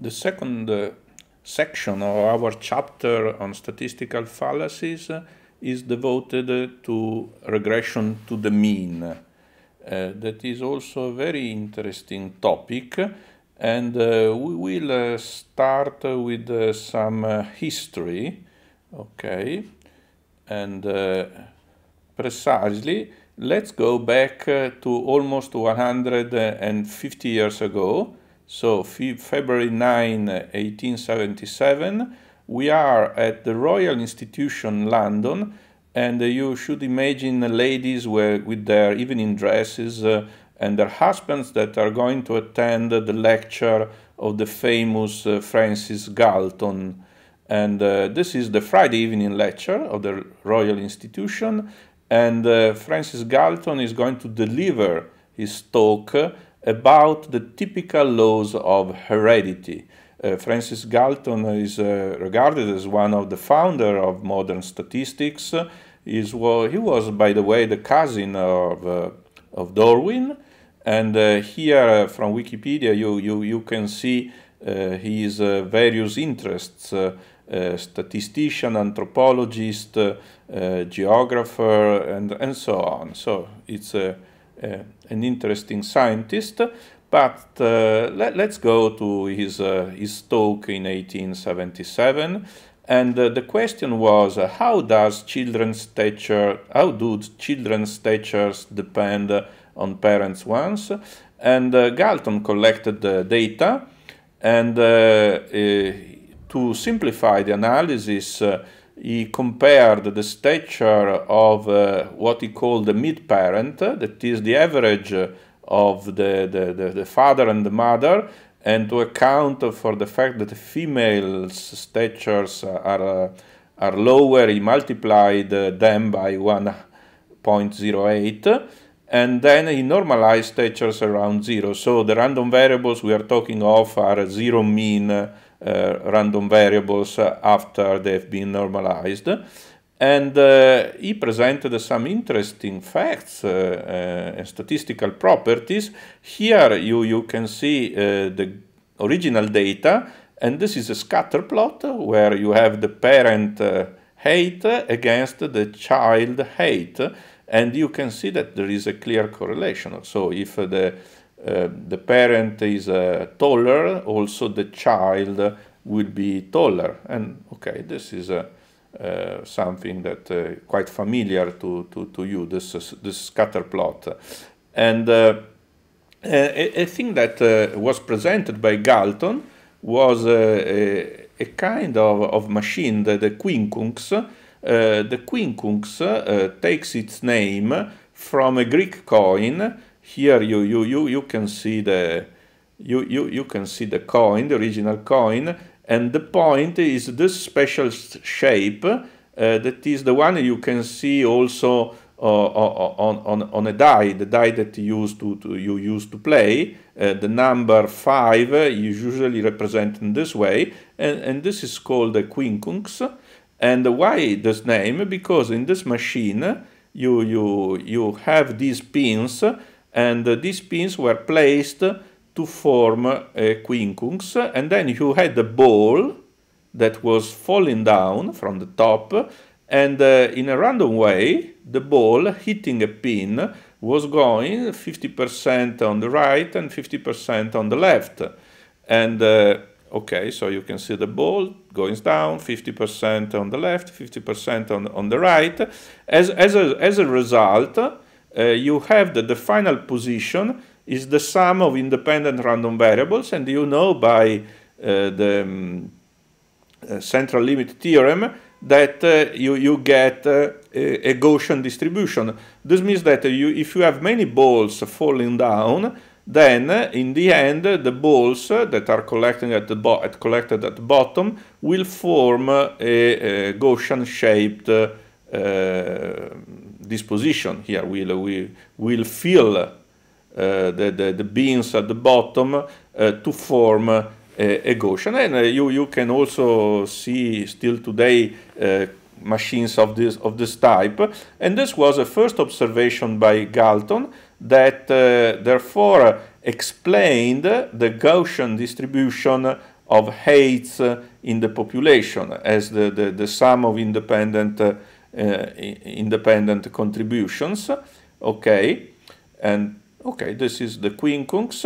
The second uh, section of our chapter on statistical fallacies uh, is devoted uh, to regression to the mean. Uh, that is also a very interesting topic, and uh, we will start with some history, okay? And precisely, let's go back to almost 150 years ago, so February 9, 1877, we are at the Royal Institution London, and you should imagine ladies were, with their evening dresses uh, and their husbands that are going to attend the lecture of the famous uh, Francis Galton. And uh, this is the Friday evening lecture of the Royal Institution, and uh, Francis Galton is going to deliver his talk about the typical laws of heredity. Uh, Francis Galton is uh, regarded as one of the founder of modern statistics. Is well, he was, by the way, the cousin of, uh, of Darwin. And uh, here uh, from Wikipedia, you, you, you can see his uh, various interests. statistician, anthropologist, geographer, and, and so on. So it's a uh, an interesting scientist, but uh, let, us go to his, uh, his talk in 1877. And the question was, how does children's stature, how do children's statures depend on parents' ones? And Galton collected the data and to simplify the analysis, uh, he compared the stature of uh, what he called the mid-parent, that is the average of the, the, the, the, father and the mother, and to account for the fact that the female's statures are, uh, are lower, he multiplied uh, them by 1.08, and then he normalized statures around zero. So the random variables we are talking of are zero mean, uh, random variables after they've been normalized. And uh, he presented some interesting facts uh, uh, and statistical properties. Here you, you can see uh, the original data, and this is a scatter plot where you have the parent height uh, against the child height, and you can see that there is a clear correlation. So if the uh, the parent is uh, taller, also the child will be taller. And okay, this is uh, something that uh, quite familiar to, to, to you, this, uh, this scatter plot. And a, a, thing that was presented by Galton was a, a, kind of, of machine, the, the quincunx. the quincunx takes its name from a Greek coin here you you you you can see the you you you can see the coin the original coin and the point is this special shape uh, that is the one you can see also uh, on, on, on a die, the die that you use to, to you use to play. Uh, the number five is usually represented in this way, and, and this is called a quincunx. And why this name? Because in this machine you you you have these pins and these pins were placed to form a quincunx, and then you had a ball that was falling down from the top, and uh, in a random way, the ball hitting a pin was going 50% on the right and 50% on the left. And uh, okay, so you can see the ball going down 50% on the left, 50% on, on the right. As, as, a, as a result, uh, you have that the final position is the sum of independent random variables, and you know by uh, the um, uh, central limit theorem that uh, you, you get uh, a, Gaussian distribution. This means that you, if you have many balls falling down, then in the end the balls that are collecting at the at collected at the bottom will form a, a Gaussian shaped this position here will will, will fill uh, the, the, the beans at the bottom uh, to form uh, a Gaussian. And you, you can also see still today machines of this, of this type. And this was a first observation by Galton that therefore explained the Gaussian distribution of heights in the population as the, the, the sum of independent uh, independent contributions. Okay, and okay, this is the quincunx.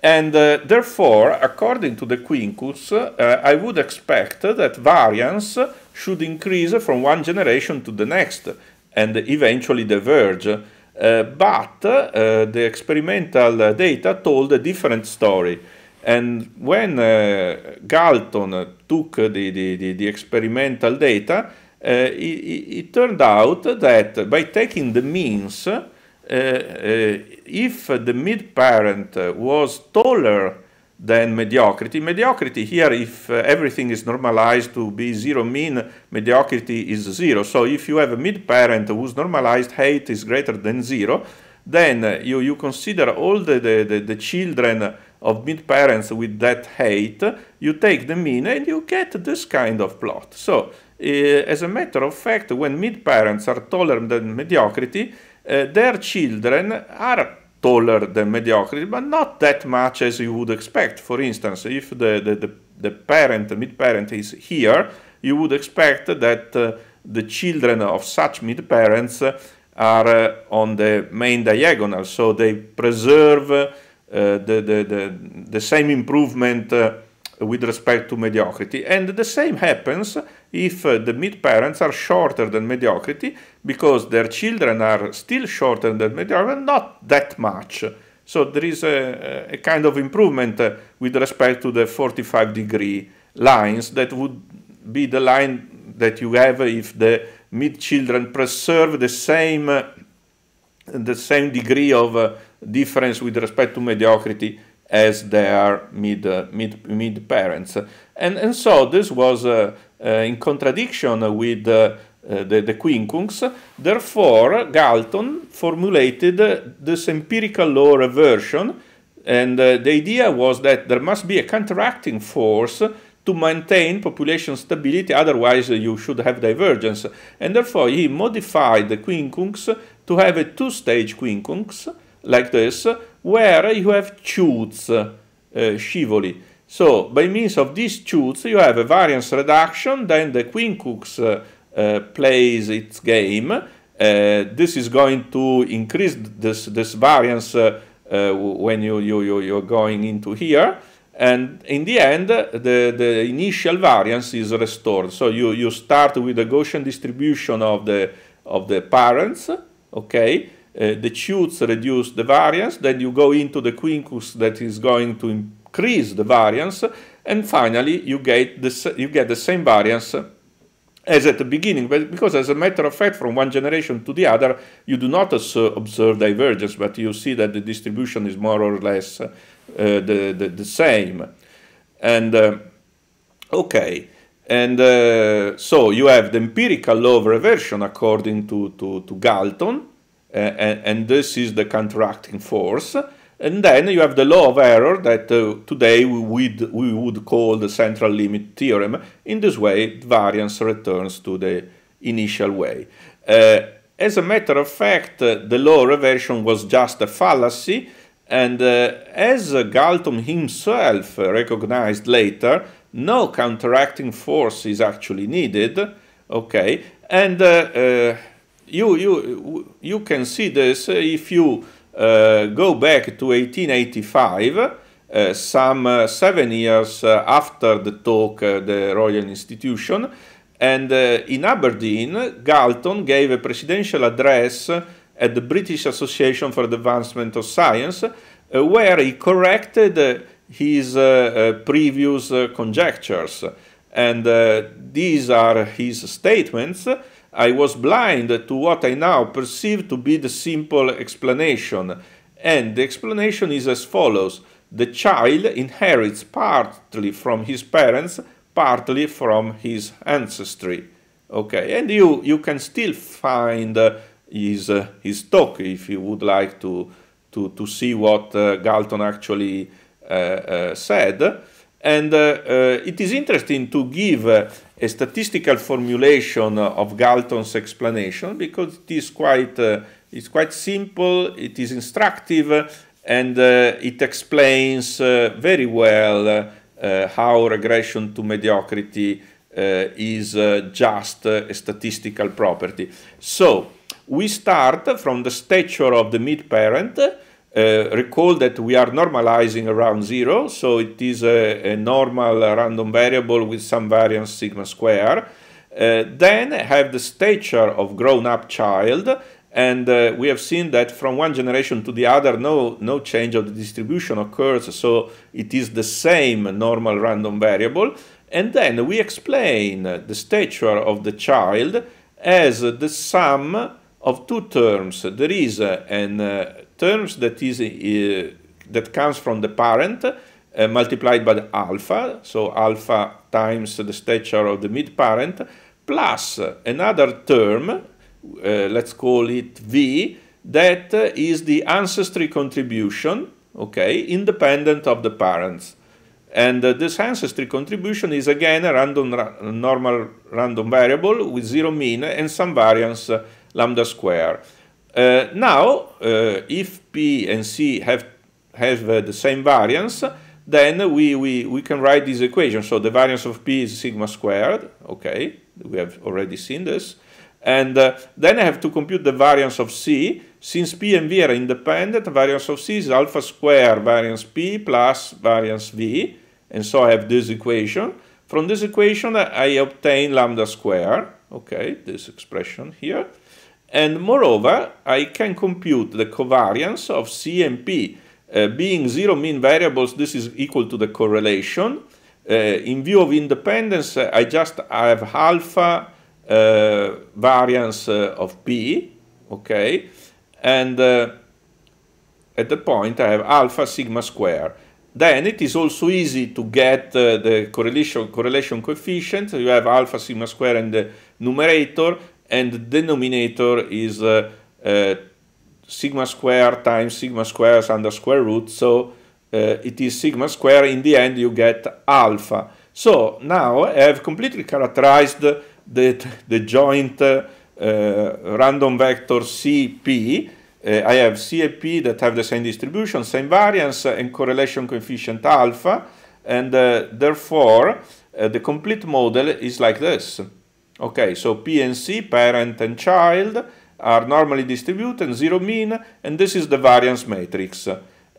And uh, therefore, according to the quincunx, uh, I would expect that variance should increase from one generation to the next and eventually diverge. Uh, but uh, the experimental data told a different story. And when uh, Galton took the, the, the, the experimental data, it, eh, it, turned out that by taking the means, eh, eh, if the mid parent was taller than mediocrity. Mediocrity here, if uh, everything is normalized to be zero mean, mediocrity is zero. So if you have a mid parent whose normalized height is greater than zero, then you, you consider all the, the, the, the, children of mid parents with that height, you take the mean and you get this kind of plot. So as a matter of fact, when mid-parents are taller than mediocrity, eh, their children are taller than mediocrity, but not that much as you would expect. For instance, if the, the, the, the parent, the mid-parent is here, you would expect that eh, the children of such mid-parents are eh, on the main diagonal, so they preserve the, the, the, the same improvement with respect to mediocrity. And the same happens if uh, the mid-parents are shorter than mediocrity because their children are still shorter than mediocrity, not that much. So there is a, a kind of improvement uh, with respect to the 45 degree lines that would be the line that you have if the mid-children preserve the same, uh, the same degree of difference with respect to mediocrity as their mid, uh, mid, mid parents. And, and so this was uh, Eh, in contradiction with eh, the, the quincunx. Therefore, Galton formulated this empirical law reversion, and eh, the idea was that there must be a counteracting force to maintain population stability, otherwise you should have divergence. And therefore he modified the quincunx to have a two-stage quincunx, like this, where you have chutes, uh, scivoli. So by means of these truths, you have a variance reduction, then the queen cooks uh, uh, plays its game. Uh, this is going to increase this, this variance uh, uh, when you, you, you, you're going into here. And in the end, the, the initial variance is restored. So you, you start with the Gaussian distribution of the, of the parents, okay? Uh, the shoots reduce the variance, then you go into the quincus that is going to Increase the variance, and finally you get the, you get the same variance as at the beginning, but because as a matter of fact, from one generation to the other, you do not observe divergence, but you see that the distribution is more or less uh, the, the, the, same. And uh, okay, and uh, so you have the empirical law of reversion according to, to, to Galton, and, and, this is the counteracting force. And then you have the law of error that uh, today we would, we would call the central limit theorem. In this way, variance returns to the initial way. Uh, as a matter of fact, uh, the law reversion was just a fallacy, and uh, as Galton himself recognized later, no counteracting force is actually needed. Okay, and uh, uh, you, you, you can see this if you uh, go back to 1885, uh, some uh, seven years after the talk at the Royal Institution, and in Aberdeen, Galton gave a presidential address at the British Association for the Advancement of Science, uh, where he corrected uh, his uh, previous conjectures. And these are his statements. I was blind to what I now perceive to be the simple explanation, and the explanation is as follows. The child inherits partly from his parents, partly from his ancestry. Okay, and you, you can still find uh, his, uh, his talk if you would like to, to, to see what uh, Galton actually uh, uh, said. And uh, it is interesting to give a statistical formulation of Galton's explanation because it is quite, uh, it's quite simple, it is instructive, and uh, it explains uh, very well uh, how regression to mediocrity uh, is uh, just a statistical property. So we start from the stature of the mid-parent, uh, recall that we are normalizing around zero, so it is a, a normal random variable with some variance sigma square. Uh, then have the stature of grown-up child, and uh, we have seen that from one generation to the other, no, no change of the distribution occurs, so it is the same normal random variable. And then we explain the stature of the child as the sum of two terms. There is an uh, terms that is uh, that comes from the parent uh, multiplied by the alpha, so alpha times the stature of the mid parent, plus another term, uh, let's call it V, that is the ancestry contribution, okay, independent of the parents. And uh, this ancestry contribution is again a random ra normal random variable with zero mean and some variance uh, lambda square. Uh, now, uh, if P and C have, have uh, the same variance, then we, we, we can write this equation. So the variance of P is sigma squared, okay, we have already seen this. And uh, then I have to compute the variance of C. Since P and V are independent, variance of C is alpha squared variance P plus variance V. And so I have this equation. From this equation, I obtain lambda squared, okay, this expression here. And moreover, I can compute the covariance of c and uh, being zero mean variables, this is equal to the correlation. Uh, in view of independence, uh, I just have alpha uh, variance uh, of P, okay? And uh, at the point I have alpha sigma square. Then it is also easy to get the correlation, correlation coefficient. You have alpha sigma square in the numerator and the denominator is uh, uh, sigma square times sigma squares under square root, so uh, it is sigma square, in the end you get alpha. So now I have completely characterized the, the joint uh, uh, random vector Cp, uh, I have CAP that have the same distribution, same variance, uh, and correlation coefficient alpha, and uh, therefore the complete model is like this. Okay, so P and C, parent and child, are normally distributed, zero mean, and this is the variance matrix.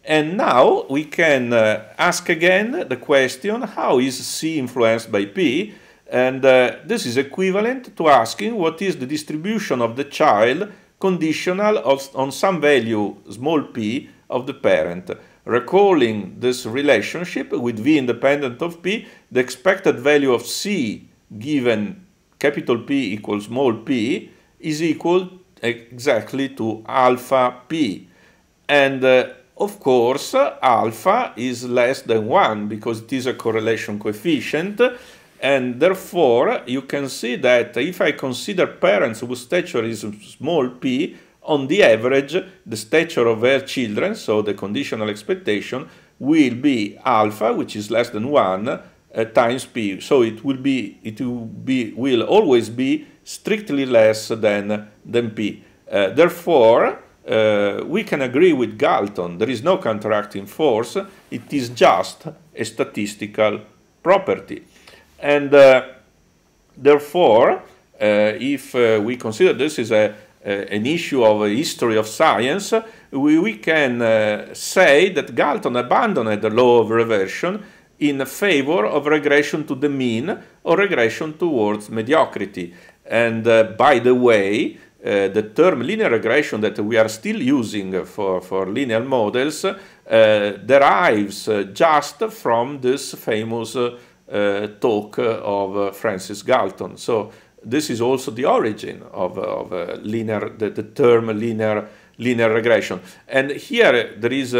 And now we can uh, ask again the question, how is C influenced by P? And uh, this is equivalent to asking what is the distribution of the child conditional of, on some value, small p, of the parent. Recalling this relationship with V independent of P, the expected value of C given capital P equals small p is equal exactly to alpha p. And uh, of course, alpha is less than 1 because it is a correlation coefficient. And therefore, you can see that if I consider parents whose stature is small p, on the average, the stature of their children, so the conditional expectation, will be alpha, which is less than 1, uh, times p. So it will be it will be will always be strictly less than than p. Uh, therefore, uh, we can agree with Galton. There is no counteracting force. It is just a statistical property. And uh, therefore, uh, if uh, we consider this is a, an issue of a history of science, we, we can say that Galton abandoned the law of reversion in favor of regression to the mean or regression towards mediocrity. And uh, by the way, uh, the term linear regression that we are still using for, for linear models uh, derives uh, just from this famous uh, talk of uh, Francis Galton. So this is also the origin of, of linear, the, the term linear linear regression. And here there is a,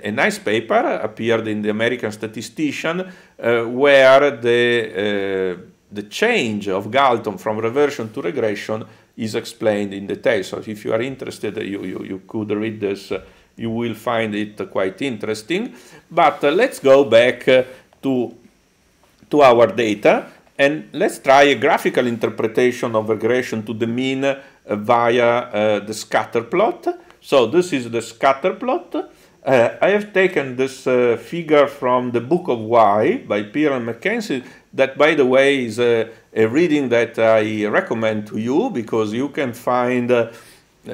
a, a, a nice paper appeared in the American Statistician uh, where the, uh, the change of Galton from reversion to regression is explained in detail. So if you are interested, you, you, you could read this. Uh, you will find it quite interesting. But uh, let's go back uh, to, to our data and let's try a graphical interpretation of regression to the mean via uh, the scatter plot. So this is the scatter plot. Uh, I have taken this uh, figure from the Book of Why by Pierre and Mackenzie, that by the way is a, a, reading that I recommend to you because you can find a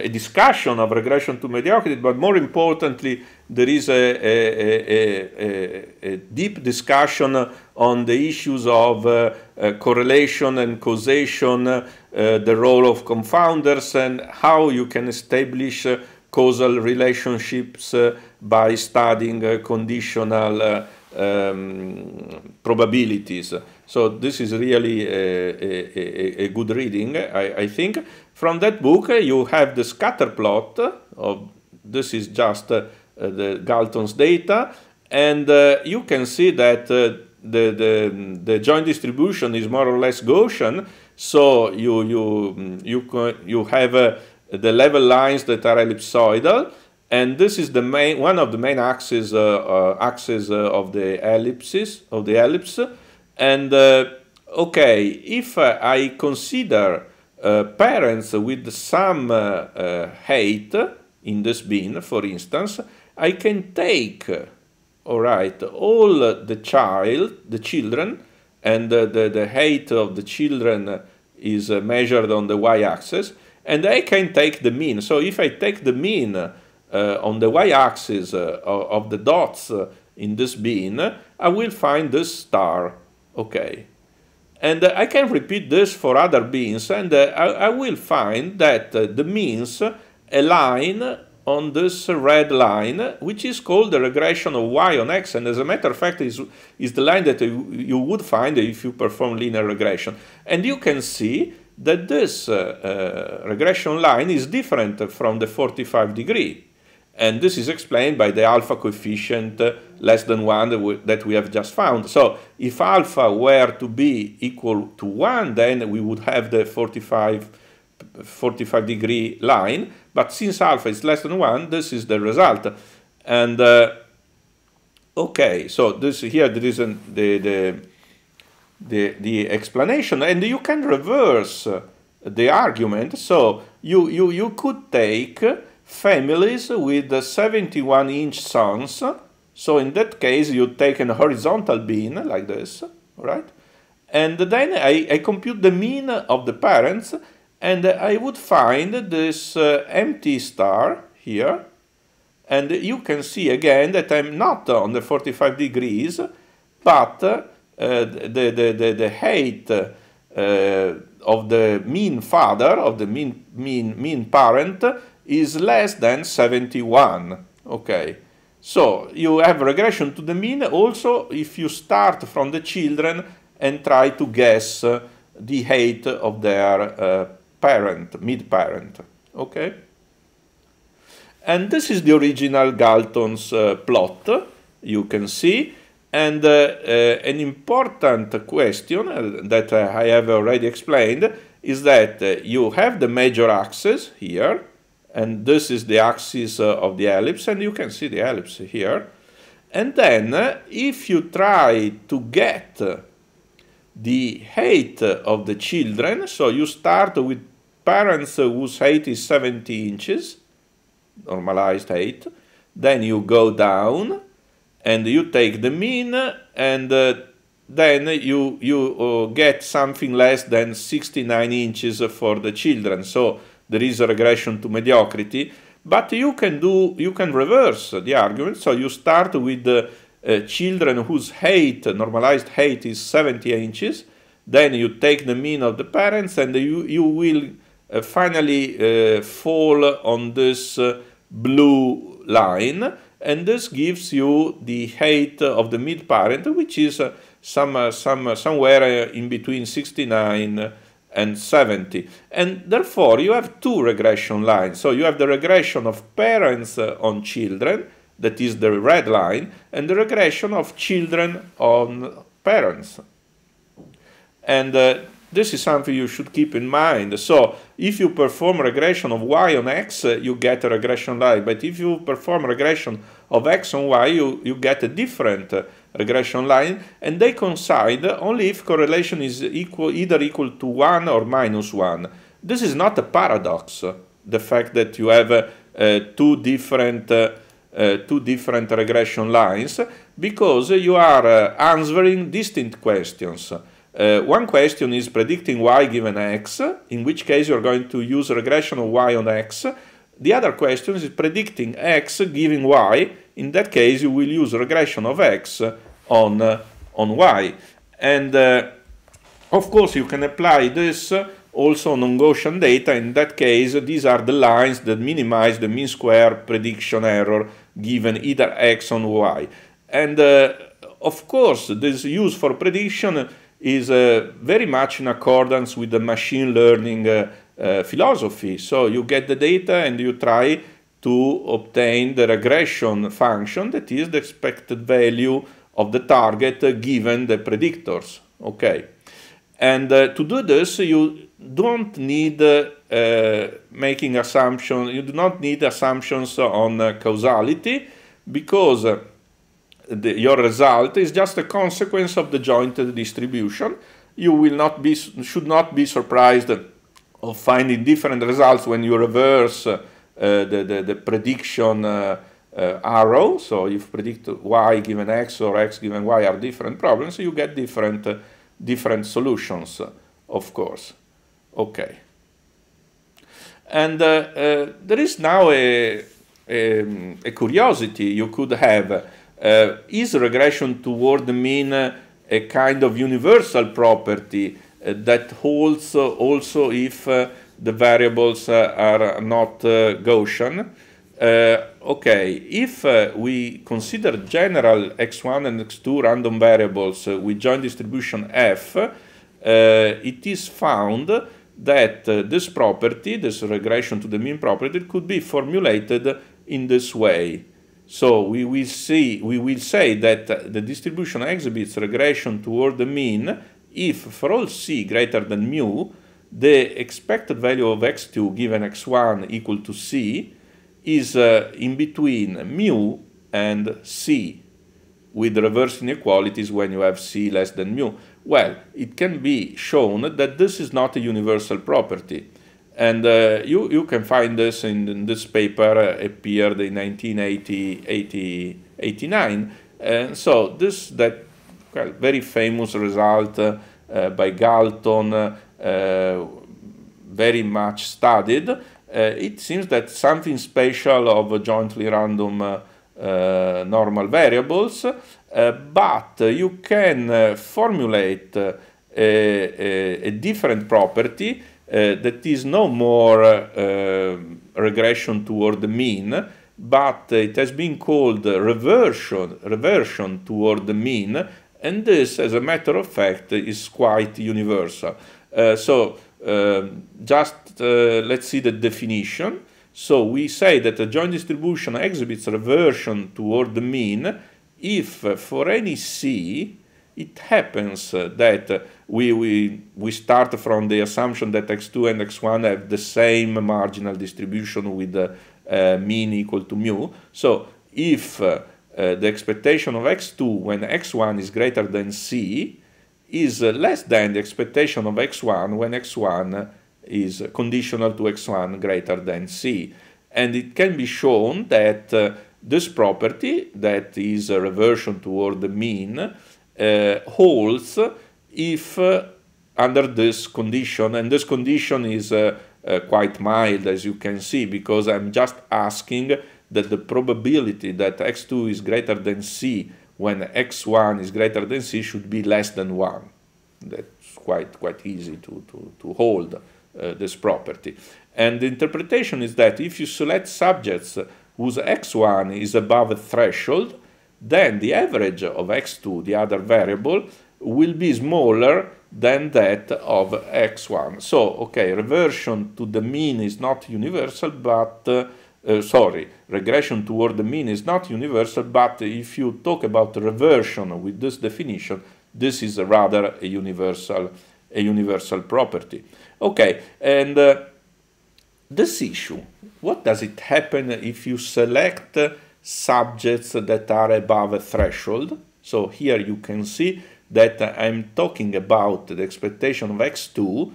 discussion of regression to mediocrity, but more importantly, there is a, a, a, a deep discussion on the issues of uh, uh, correlation and causation uh, the role of confounders and how you can establish uh, causal relationships uh, by studying conditional um, probabilities. So this is really a, a, a good reading, I, I, think. From that book, you have the scatter plot of this is just uh, the Galton's data, and uh, you can see that uh, the, the, the joint distribution is more or less Gaussian, so you, you, you, you have uh, the level lines that are ellipsoidal, and this is the main, one of the main axes, uh, uh axes uh, of the ellipses, of the ellipse. And uh, okay, if I consider parents with some height in this bin, for instance, I can take all right all the child the children and the, the, the height of the children is uh, measured on the y-axis, and I can take the mean. So if I take the mean uh, on the y-axis uh, of the dots in this bean, I will find this star, okay. And I can repeat this for other beans, and I, I, will find that the means align on this red line, which is called the regression of y on x, and as a matter of fact, is, is the line that you would find if you perform linear regression. And you can see that this uh, uh, regression line is different from the 45 degree. And this is explained by the alpha coefficient uh, less than 1 that we, that we have just found. So if alpha were to be equal to 1, then we would have the 45 45 degree line, but since alpha is less than 1, this is the result. And uh, okay, so this here there isn't the, the, the, the explanation, and you can reverse uh, the argument, so you, you, you could take families with 71 inch sons, so in that case you take an horizontal bin like this, right? And then I, I compute the mean of the parents and I would find this uh, empty star here and you can see again that I'm not on the 45 degrees but uh, the, the, the, the height uh, of the mean father of the mean, mean, mean parent is less than 71 okay so you have regression to the mean also if you start from the children and try to guess uh, the height of their uh, parent, mid-parent, okay? And this is the original Galton's uh, plot, you can see, and uh, uh, an important question uh, that I have already explained is that uh, you have the major axis here, and this is the axis uh, of the ellipse, and you can see the ellipse here. And then if you try to get the height of the children, so you start with parents whose height is 70 inches, normalized height, then you go down and you take the mean and uh, then you, you uh, get something less than 69 inches for the children. So there is a regression to mediocrity, but you can do, you can reverse the argument. So you start with the uh, uh, children whose height, normalized height is 70 inches, then you take the mean of the parents and you, you will uh, finally uh, fall on this uh, blue line and this gives you the height of the mid parent which is some, some, somewhere in between 69 and 70 and therefore you have two regression lines so you have the regression of parents on children that is the red line and the regression of children on parents and uh, this is something you should keep in mind. So if you perform regression of y on x, you get a regression line. But if you perform regression of x on y, you, you get a different uh, regression line. And they coincide only if correlation is equal, either equal to 1 or minus 1. This is not a paradox, the fact that you have uh, two different uh, uh two different regression lines because you are uh, answering distinct questions. Uh, one question is predicting y given x, in which case you're going to use regression of y on x. The other question is predicting x given y, in that case you will use regression of x on, uh, on y. And uh, of course you can apply this also on Gaussian data, in that case these are the lines that minimize the mean square prediction error given either x on y. And uh, of course this use for prediction is uh, very much in accordance with the machine learning uh, uh, philosophy. So you get the data and you try to obtain the regression function that is the expected value of the target given the predictors. Okay. And uh, to do this, you don't need uh, uh, making assumptions, you do not need assumptions on causality because the, your result is just a consequence of the joint distribution. You will not be, should not be surprised of finding different results when you reverse uh, the, the, the, prediction uh, uh, arrow. So if predict y given x or x given y are different problems, you get different, uh, different solutions, of course. Okay. And uh, uh, there is now a, a, um, a curiosity you could have uh, is regression toward the mean uh, a kind of universal property uh, that holds uh, also if uh, the variables are not Gaussian. okay, if we consider general x1 and x2 random variables with joint distribution f, it is found that this property, this regression to the mean property, could be formulated in this way. So we will see, we will say that the distribution exhibits regression toward the mean if for all c greater than mu, the expected value of x2 given x1 equal to c is uh, in between mu and c with reverse inequalities when you have c less than mu. Well, it can be shown that this is not a universal property. And uh, you, you can find this in, in this paper uh, appeared in 1980, 80, 89. And so this, that well, very famous result uh, uh by Galton, uh, very much studied, uh, it seems that something special of jointly random normal variables, but you can formulate a, a, different property uh, that is no more uh, regression toward the mean, but it has been called reversion, reversion toward the mean, and this, as a matter of fact, is quite universal. Uh, so uh, just uh, let's see the definition. So we say that a joint distribution exhibits reversion toward the mean if uh, for any c it happens uh, that uh, we, we, we start from the assumption that x2 and x1 have the same marginal distribution with uh, uh mean equal to mu. So if uh, uh, the expectation of x2 when x1 is greater than c is less than the expectation of x1 when x1 is conditional to x1 greater than c. And it can be shown that this property, that is a reversion toward the mean, uh, holds if uh, under this condition, and this condition is uh, quite mild as you can see, because I'm just asking that the probability that x2 is greater than c when x1 is greater than c should be less than 1. That's quite, quite easy to, to, to hold uh, this property. And the interpretation is that if you select subjects whose x1 is above a threshold, then the average of x2, the other variable, will be smaller than that of x1. So, okay, reversion to the mean is not universal, but, uh, uh, sorry, regression toward the mean is not universal, but if you talk about reversion with this definition, this is rather a universal, a universal property. Okay, and uh, this issue, what does it happen if you select subjects that are above a threshold. So here you can see that I'm talking about the expectation of x2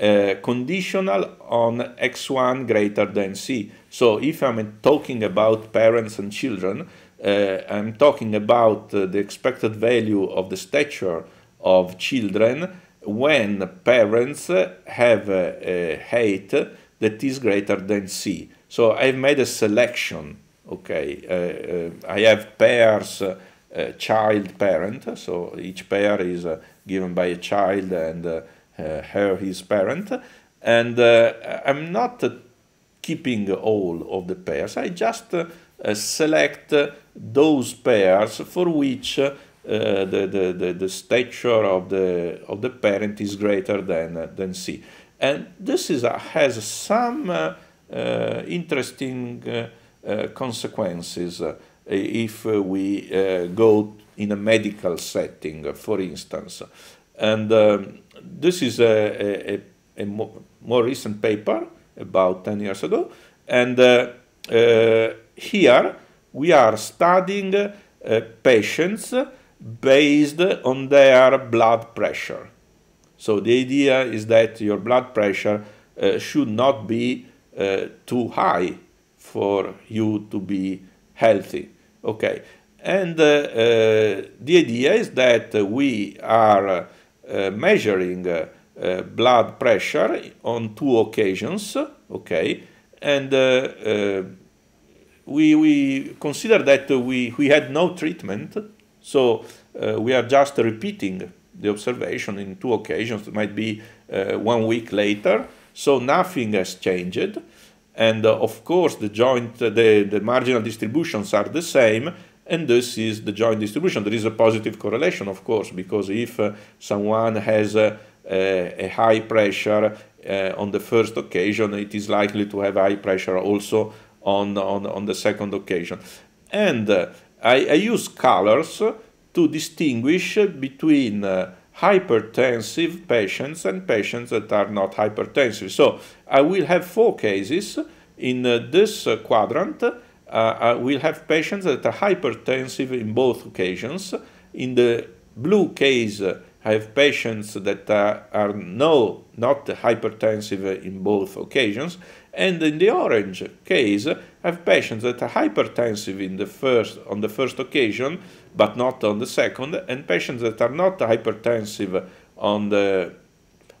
uh, conditional on x1 greater than c. So if I'm talking about parents and children, uh, I'm talking about uh, the expected value of the stature of children when parents have a, a height that is greater than c. So I've made a selection okay, uh, uh, I have pairs, uh, child, parent, so each pair is given by a child and her, his parent, and I'm not keeping all of the pairs, I just select those pairs for which uh, the, the, the, the, stature of the, of the parent is greater than, uh, than C. And this is, uh, has some interesting uh, consequences uh, if we uh, go in a medical setting, for instance. And um, this is a, a, a, more recent paper about 10 years ago. And uh, uh, here we are studying uh, patients based on their blood pressure. So the idea is that your blood pressure should not be too high for you to be healthy. Okay, and uh, uh, the idea is that we are uh, measuring uh, uh, blood pressure on two occasions. Okay, and uh, we we consider that we we had no treatment, so we are just repeating the observation in two occasions. It might be one week later, so nothing has changed. And uh, of course, the joint, uh, the, the marginal distributions are the same, and this is the joint distribution. There is a positive correlation, of course, because if uh, someone has a, uh, a, a high pressure uh, on the first occasion, it is likely to have high pressure also on, on, on the second occasion. And uh, I, I, use colors to distinguish between hypertensive patients and patients that are not hypertensive. So I will have four cases in uh, this uh, quadrant. Uh, I will have patients that are hypertensive in both occasions. In the blue case, uh, I have patients that are no, not hypertensive in both occasions. And in the orange case, I have patients that are hypertensive in the first, on the first occasion, but not on the second, and patients that are not hypertensive on the,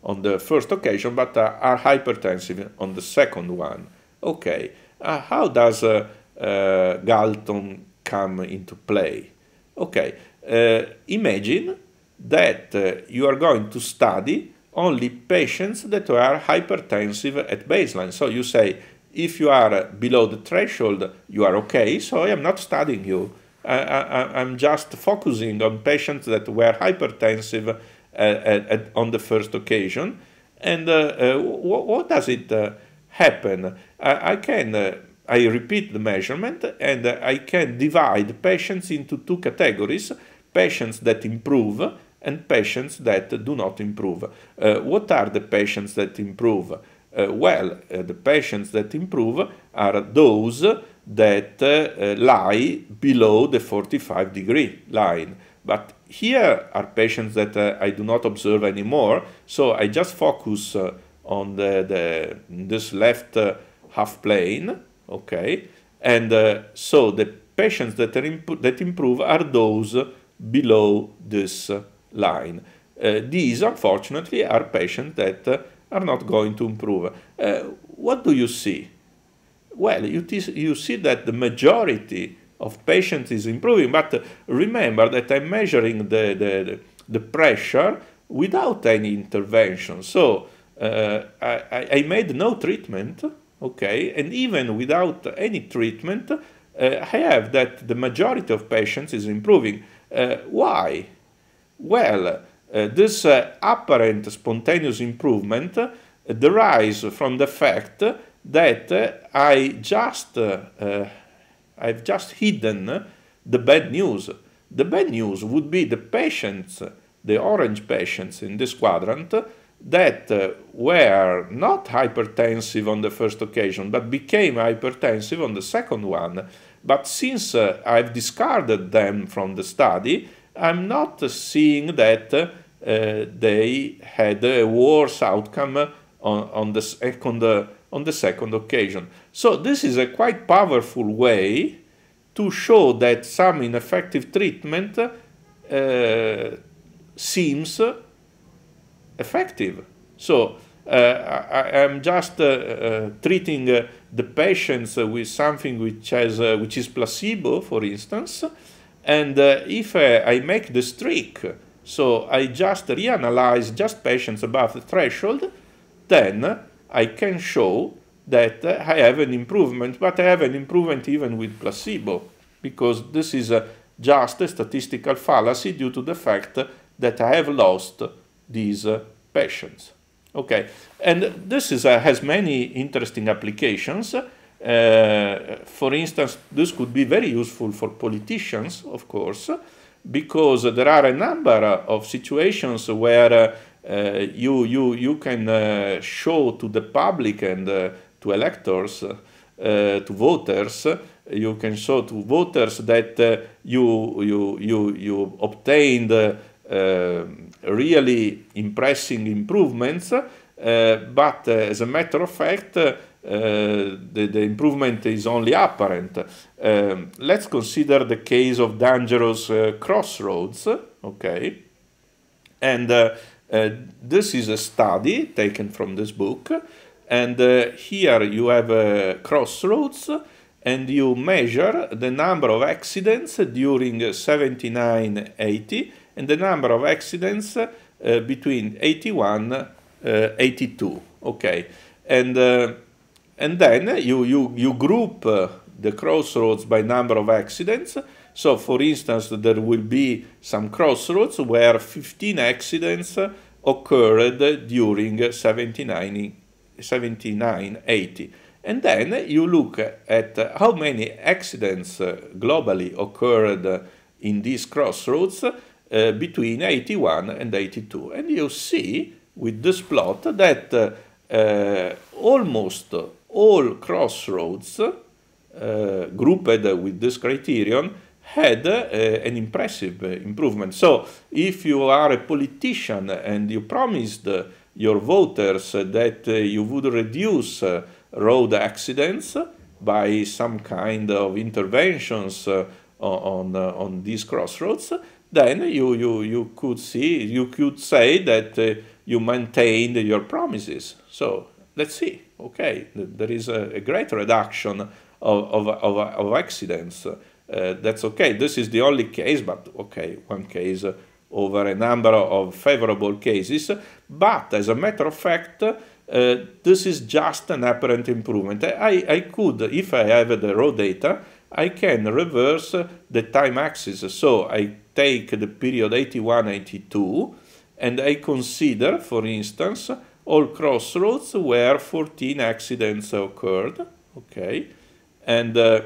on the first occasion, but are, uh, are hypertensive on the second one. Okay, uh, how does uh, uh, Galton come into play? Okay, uh, imagine that uh, you are going to study only patients that are hypertensive at baseline. So you say, if you are below the threshold, you are okay, so I am not studying you. I, am just focusing on patients that were hypertensive at, uh, uh, at, on the first occasion. And uh, what, what, does it happen? I, I can I repeat the measurement and I can divide patients into two categories, patients that improve and patients that do not improve. Uh, what are the patients that improve? Uh, well, uh, the patients that improve are those that uh, lie below the 45 degree line. But here are patients that uh, I do not observe anymore, so I just focus uh, on the, the, this left uh, half plane, okay? And uh, so the patients that, are imp that improve are those below this line. Uh, these, unfortunately, are patients that are not going to improve. what do you see? well, you, you see that the majority of patients is improving, but remember that I'm measuring the, the, the pressure without any intervention. So uh, I, I made no treatment, okay, and even without any treatment, uh, I have that the majority of patients is improving. Uh, why? Well, uh, this uh, apparent spontaneous improvement derives from the fact that uh, I just uh, uh, I've just hidden the bad news. The bad news would be the patients, the orange patients in this quadrant, that were not hypertensive on the first occasion, but became hypertensive on the second one. But since I've discarded them from the study, I'm not seeing that uh, they had a worse outcome on, on the second on the second occasion. So this is a quite powerful way to show that some ineffective treatment uh, seems effective. So uh, I, am just uh, uh treating uh, the patients with something which has uh, which is placebo, for instance, and if I make the streak, so I just reanalyze just patients above the threshold, then I can show that I have an improvement, but I have an improvement even with placebo, because this is a, just a statistical fallacy due to the fact that I have lost these uh, patients. Okay, and this is, uh, has many interesting applications. Uh, for instance, this could be very useful for politicians, of course, because there are a number of situations where uh, uh, you, you, you can uh, show to the public and uh, to electors, to voters, you can show to voters that you, you, you, you obtained um, really impressing improvements, but as a matter of fact, uh, the, the, improvement is only apparent. Um, let's consider the case of dangerous uh, crossroads, okay? And uh, uh, this is a study taken from this book, and uh, here you have a crossroads and you measure the number of accidents during 79 80 and the number of accidents uh, between 81 uh, 82. Okay, and uh, and then you, you, you group uh, the crossroads by number of accidents so, for instance, there will be some crossroads where 15 accidents occurred during 7980. And then you look at how many accidents globally occurred in these crossroads uh, between 81 and 82. And you see with this plot that uh, uh, almost all crossroads grouped with this criterion had uh, an impressive uh, improvement. So if you are a politician and you promised your voters that uh, you would reduce road accidents by some kind of interventions on, on these crossroads, then you, you, you could see, you could say that uh, you maintained your promises. So let's see. Okay, there is a, a great reduction of, of, of, of accidents uh, that's okay. This is the only case, but okay, one case over a number of favorable cases. But as a matter of fact, uh, this is just an apparent improvement. I, I could, if I have the raw data, I can reverse the time axis. So I take the period 81-82 and I consider, for instance, all crossroads where 14 accidents occurred, okay? And uh,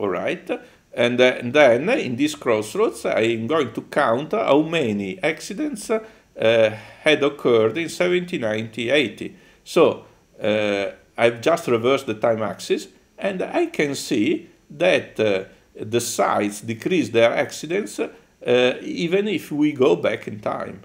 all right? Uh, and, then in this crossroads, I'm going to count how many accidents uh, had occurred in 1790, 80. So uh, I've just reversed the time axis and I can see that uh, the sites decrease their accidents uh, even if we go back in time.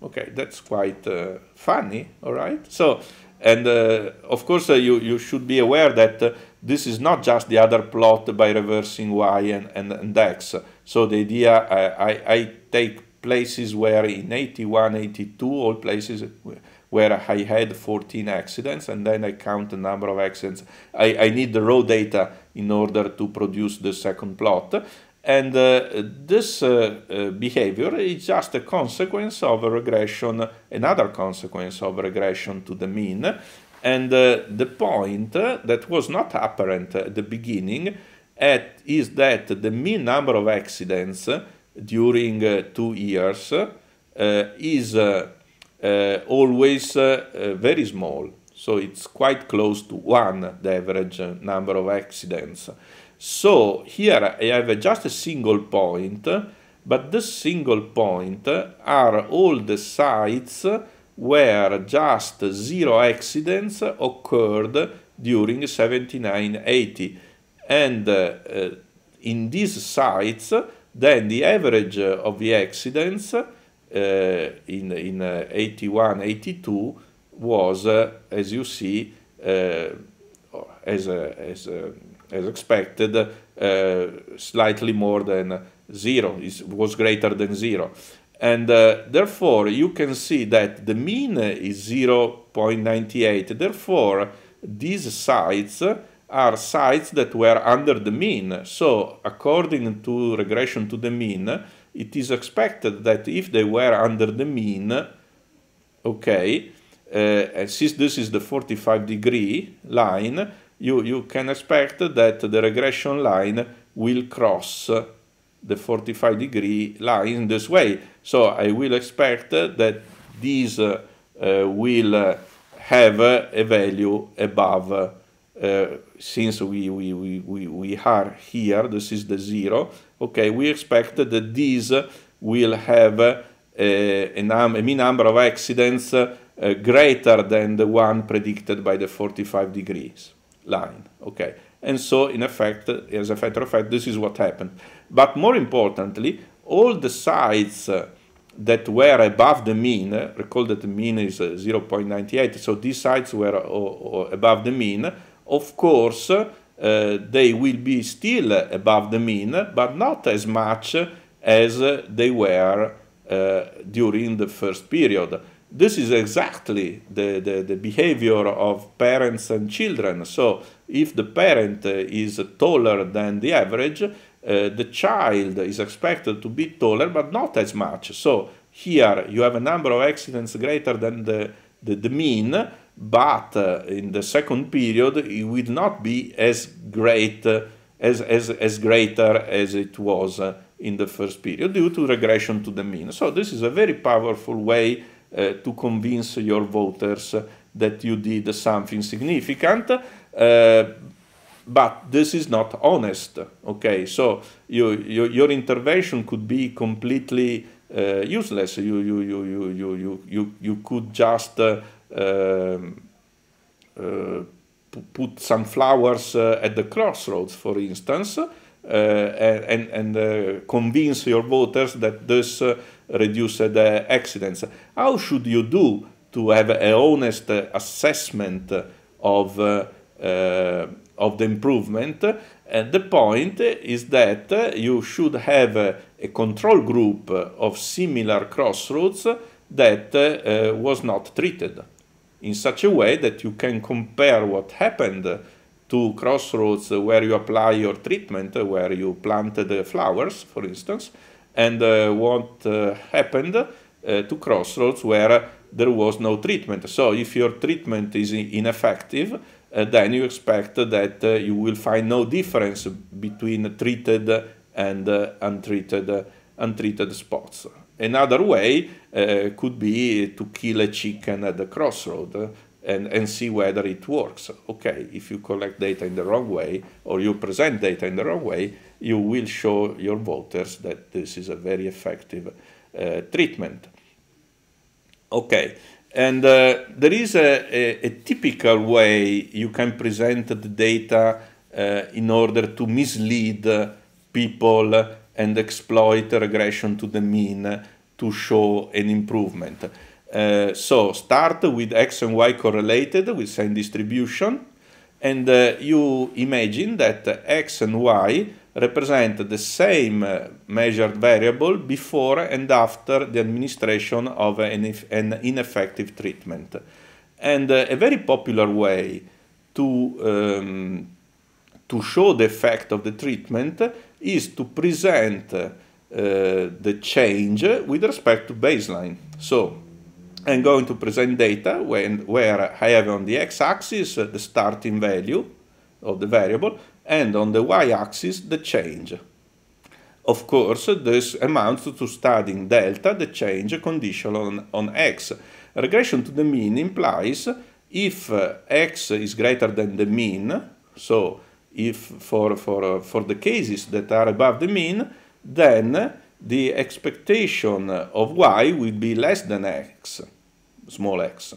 Okay, that's quite uh, funny, all right? So, and uh, of course you, you should be aware that this is not just the other plot by reversing y and, and, and x. So the idea, I, I, I take places where in 81, 82, all places where I had 14 accidents, and then I count the number of accidents. I, I need the raw data in order to produce the second plot. And uh, this uh, uh, behavior is just a consequence of a regression, another consequence of regression to the mean. And uh, the point uh, that was not apparent at the beginning at, is that the mean number of accidents during uh, two years uh, is uh, uh, always very small. So it's quite close to one, the average number of accidents. So here I have just a single point, but this single point are all the sites where just zero accidents occurred during 7980, and uh, in these sites then the average of the accidents uh, in, in uh, 81 82 was uh, as you see uh, as, uh, as, uh, as expected slightly more than zero it was greater than zero and uh, therefore, you can see that the mean is 0.98. Therefore, these sites are sites that were under the mean. So, according to regression to the mean, it is expected that if they were under the mean, okay, uh, and since this is the 45 degree line, you, you can expect that the regression line will cross the 45 degree line this way. So I will expect that these uh, uh, will uh, have a value above, since we, we, we, we are here, this is the zero, okay, we expect that these will have a, a, num a mean number of accidents uh, greater than the one predicted by the 45 degrees line. Okay, and so, in effect, as a matter of fact, this is what happened. But more importantly, all the sites uh, that were above the mean, uh, recall that the mean is uh, 0.98, so these sites were uh, above the mean, of course, uh, they will be still above the mean, but not as much as uh, they were during the first period this is exactly the, the, the, behavior of parents and children. So if the parent uh, is taller than the average, uh, the child is expected to be taller, but not as much. So here you have a number of accidents greater than the, the, the mean, but uh, in the second period it will not be as great uh, as, as, as greater as it was uh, in the first period due to regression to the mean. So this is a very powerful way uh, to convince your voters that you did something significant. Eh, but this is not honest. Okay, so you, you, your intervention could be completely eh, useless. You, you, you, you, you, you, you, you could just um, put some flowers at the crossroads, for instance. Uh, and, and uh, convince your voters that this uh, reduce the accidents. How should you do to have a honest assessment of, uh, uh, of the improvement? And the point is that you should have a control group of similar crossroads that uh, was not treated in such a way that you can compare what happened to crossroads where you apply your treatment, where you planted flowers, for instance, and uh, what uh, happened uh, to crossroads where there was no treatment. So if your treatment is ineffective, then you expect that you will find no difference between treated and untreated untreated spots. Another way uh, could be to kill a chicken at the crossroad and, and see whether it works. Okay, if you collect data in the wrong way or you present data in the wrong way, you will show your voters that this is a very effective uh, treatment. Okay, and uh, there is a, a, a, typical way you can present the data uh, in order to mislead people and exploit regression to the mean to show an improvement. Uh, so start with x and y correlated with same distribution, and uh, you imagine that x and y represent the same measured variable before and after the administration of an, ineffective treatment. And uh, a very popular way to, um, to show the effect of the treatment is to present uh, the change with respect to baseline. So I'm going to present data when, where I have on the x-axis uh, the starting value of the variable and on the y-axis the change. Of course, this amounts to studying delta, the change condition on, on x. Regression to the mean implies if uh, x is greater than the mean, so if for, for, uh, for the cases that are above the mean, then the expectation of y will be less than x, small x.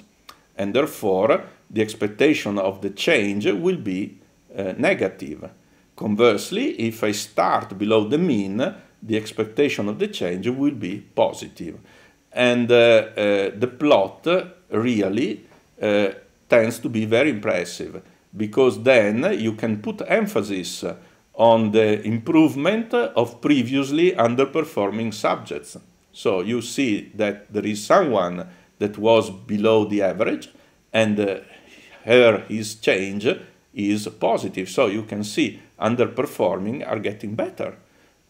And therefore, the expectation of the change will be Eh, negative. Conversely, if I start below the mean, the expectation of the change will be positive. And uh, uh, the plot really tends to be very impressive because then you can put emphasis on the improvement of previously underperforming subjects. So you see that there is someone that was below the average and her, his change is positive. So you can see underperforming are getting better.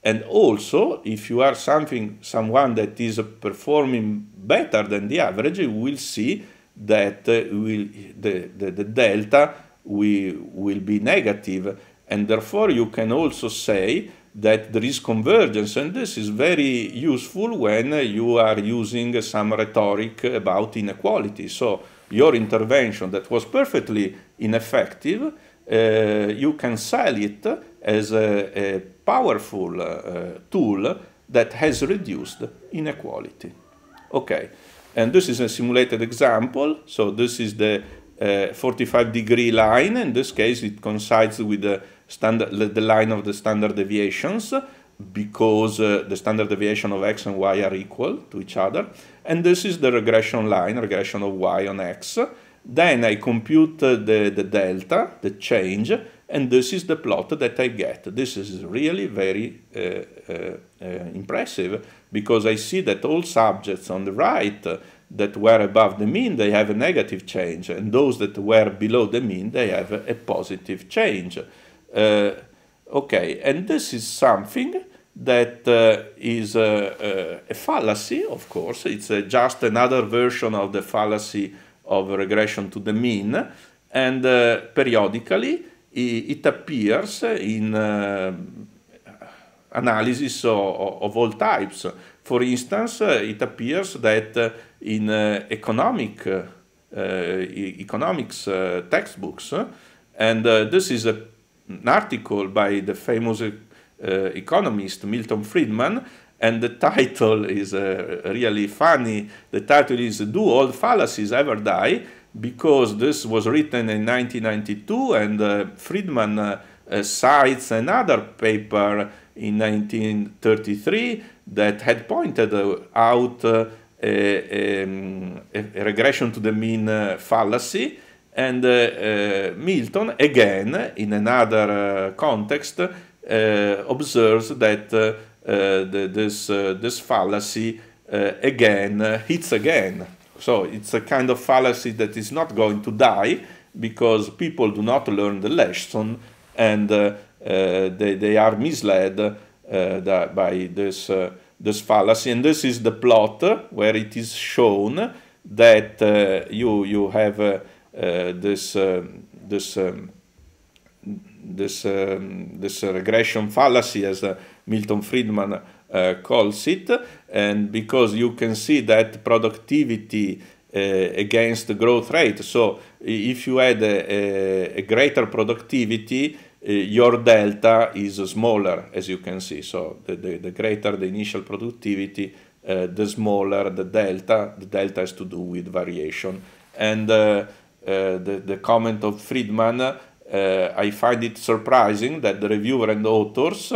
And also, if you are something, someone that is performing better than the average, you will see that uh, will, the, the, the delta we, will be negative. And therefore, you can also say that there is convergence. And this is very useful when you are using some rhetoric about inequality. So your intervention that was perfectly ineffective, eh, you can sell it as a, a powerful eh, tool that has reduced inequality. Okay, and this is a simulated example. So this is the eh, 45 degree line. In this case, it coincides with the standard, the line of the standard deviations because uh, the standard deviation of x and y are equal to each other. And this is the regression line, regression of y on x. Then I compute the, the delta, the change, and this is the plot that I get. This is really very uh, uh, uh, impressive because I see that all subjects on the right that were above the mean, they have a negative change, and those that were below the mean, they have a, positive change. Uh, okay, and this is something that uh, is a, a fallacy, of course. It's just another version of the fallacy of regression to the mean, and uh, periodically it, appears in uh, analysis of, of, all types. For instance, uh, it appears that uh, in uh, economic economics textbooks, and this is a, an article by the famous economist Milton Friedman, and the title is uh, really funny. The title is Do All Fallacies Ever Die? Because this was written in 1992, and uh, Friedman uh, uh, cites another paper in 1933 that had pointed uh, out uh, a, a, um, a, regression to the mean fallacy. And Milton, again, in another context, observes that. Uh, the, this, uh, this fallacy uh, again hits again. So it's a kind of fallacy that is not going to die because people do not learn the lesson and uh, uh, they, they are misled uh, that by this, this fallacy. And this is the plot where it is shown that you, you have this, um, this, um, this, um, this regression fallacy as a Milton Friedman uh, calls it. And because you can see that productivity uh, against the growth rate. So if you had a, a greater productivity, uh, your delta is smaller, as you can see. So the, the, the greater the initial productivity, uh, the smaller the delta. The delta has to do with variation. And uh, uh the, the comment of Friedman, I find it surprising that the reviewer and the authors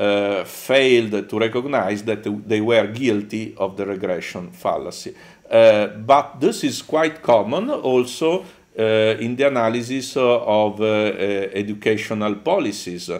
uh, failed to recognize that they were guilty of the regression fallacy. Uh, but this is quite common also uh, in the analysis uh, of uh, uh, educational policies.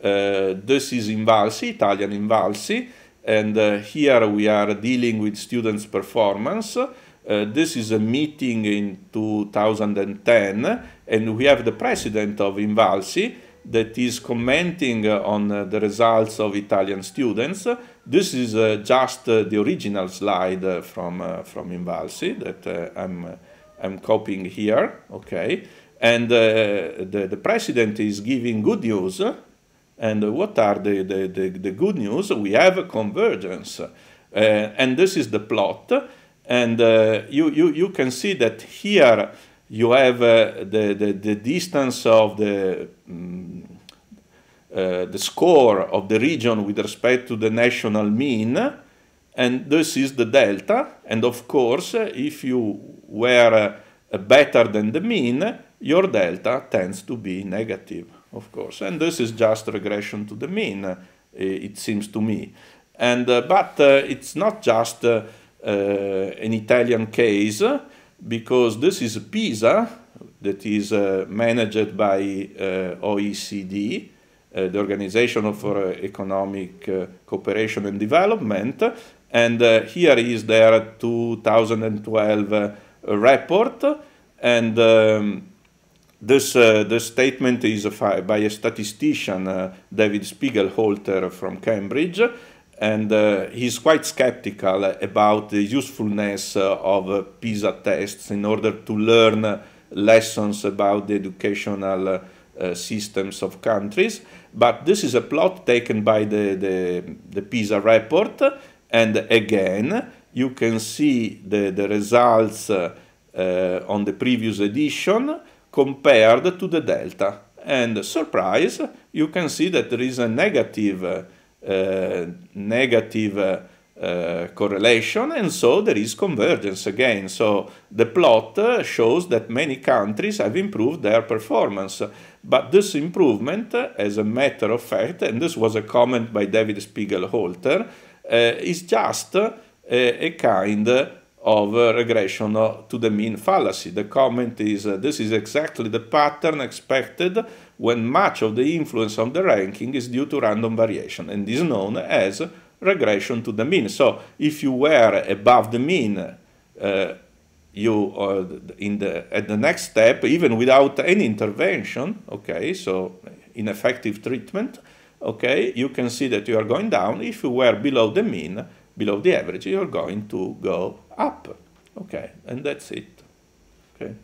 this is Invalsi, Italian Invalsi, and here we are dealing with students' performance. Uh, this is a meeting in 2010, and we have the president of Invalsi, that is commenting on uh, the results of Italian students. This is uh, just uh, the original slide from, from Invalsi that I'm, I'm copying here, okay? And the, the president is giving good news. And what are the, the, the, the good news? We have a convergence. Uh, and this is the plot. And uh, you, you, you can see that here you have uh, the, the, the distance of the, um, uh, the score of the region with respect to the national mean, and this is the delta. And of course, if you were uh, better than the mean, your delta tends to be negative, of course. And this is just regression to the mean, uh, it seems to me. And, uh, but uh, it's not just an Italian case because this is PISA that is uh, managed by uh, OECD, uh, the Organization for uh, Economic uh, Cooperation and Development, and uh, here is their 2012 report, and um, this, this statement is by a statistician, David Spiegelhalter from Cambridge, and uh, he's quite skeptical about the usefulness uh, of uh, PISA tests in order to learn lessons about the educational uh, systems of countries. But this is a plot taken by the, the, the PISA report, and again, you can see the, the results uh, on the previous edition compared to the delta. And surprise, you can see that there is a negative Eh, negative eh, correlation, and so there is convergence again. So the plot shows that many countries have improved their performance. But this improvement, as a matter of fact, and this was a comment by David Spiegelhalter, eh, is just a, a kind of uh, regression to the mean fallacy. The comment is uh, this is exactly the pattern expected when much of the influence on the ranking is due to random variation and is known as regression to the mean. So if you were above the mean, uh, you uh, in the at the next step, even without any intervention, okay, so ineffective treatment, okay, you can see that you are going down. If you were below the mean, below the average, you're going to go up. Okay, and that's it. Okay.